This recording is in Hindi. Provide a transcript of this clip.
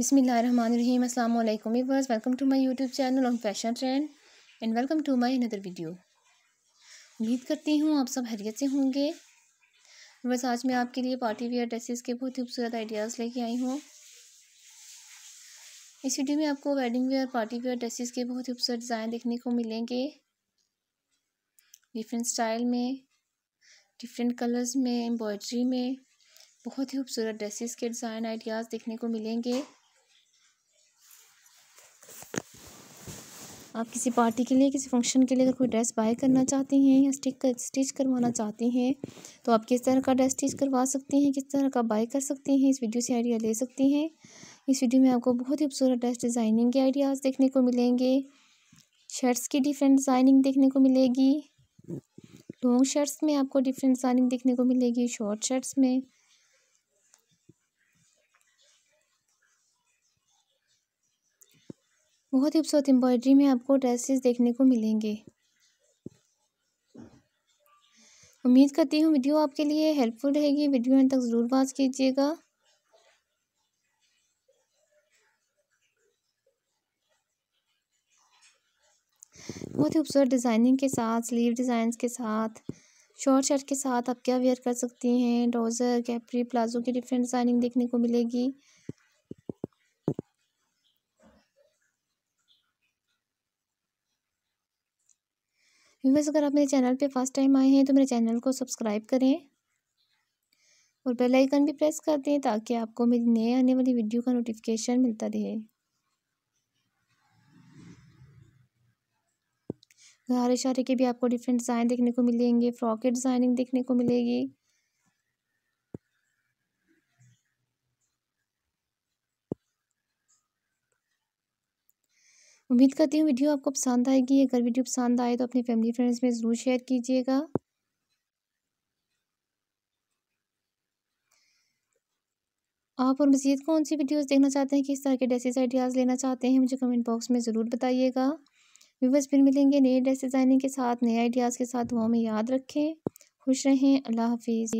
बिसमीम अल्लाम viewers welcome to my YouTube channel on fashion trend and welcome to my another video उम्मीद करती हूँ आप सब हरियत से होंगे बस आज मैं आपके लिए पार्टी वेयर ड्रेसेस के बहुत ही खूबसूरत आइडियाज़ लेके आई हूँ इस वीडियो में आपको wedding wear party wear dresses के बहुत ही खूबसूरत डिज़ाइन देखने को मिलेंगे डिफरेंट स्टाइल में डिफरेंट कलर्स में एम्ब्रॉयड्री में बहुत ही खूबसूरत ड्रेसेस के डिज़ाइन आइडियाज़ देखने को मिलेंगे आप किसी पार्टी के लिए किसी फंक्शन के लिए अगर कोई ड्रेस बाय करना चाहते हैं या स्टिच कर स्टिच करवाना चाहते हैं तो आप किस तरह का ड्रेस स्टिच करवा सकते हैं किस तरह का बाय कर सकते हैं इस वीडियो से आइडिया ले सकते हैं इस वीडियो में आपको बहुत ही खूबसूरत ड्रेस डिज़ाइनिंग के आइडियाज़ देखने को मिलेंगे शर्ट्स की डिफरेंट डिज़ाइनिंग देखने को मिलेगी लॉन्ग शर्ट्स में आपको डिफरेंट डिज़ाइनिंग देखने को मिलेगी शॉर्ट शर्ट्स में बहुत ही खूबसूरत एम्ब्रॉयडरी में आपको ड्रेसेस देखने को मिलेंगे उम्मीद करती हूँ वीडियो आपके लिए हेल्पफुल रहेगी वीडियो एंड तक ज़रूर वॉच कीजिएगा बहुत ही खूबसूरत डिज़ाइनिंग के साथ स्लीव डिजाइन के साथ शॉर्ट शर्ट के साथ आप क्या वेयर कर सकती हैं ट्राउज़र कैपरी प्लाजो की डिफरेंट डिज़ाइनिंग देखने को मिलेगी व्यूवर्स अगर आप मेरे चैनल पे फर्स्ट टाइम आए हैं तो मेरे चैनल को सब्सक्राइब करें और बेल आइकन भी प्रेस कर दें ताकि आपको मेरी नए आने वाली वीडियो का नोटिफिकेशन मिलता रहे हर इशारे के भी आपको डिफरेंट डिज़ाइन देखने को मिलेंगे फ्रॉक की डिज़ाइनिंग देखने को मिलेगी उम्मीद करती हूँ वीडियो आपको पसंद आएगी अगर वीडियो पसंद आए तो अपनी फैमिली फ्रेंड्स में ज़रूर शेयर कीजिएगा आप और मज़ीद कौन सी वीडियोस देखना चाहते हैं किस तरह के ड्रेसेस आइडियाज़ लेना चाहते हैं मुझे कमेंट बॉक्स में ज़रूर बताइएगा व्यूवर्स फिर मिलेंगे नए ड्रेस डिज़ाइनिंग के साथ नए आइडियाज़ के साथ दुआ में याद रखें खुश रहें अल्लाह हाफिज़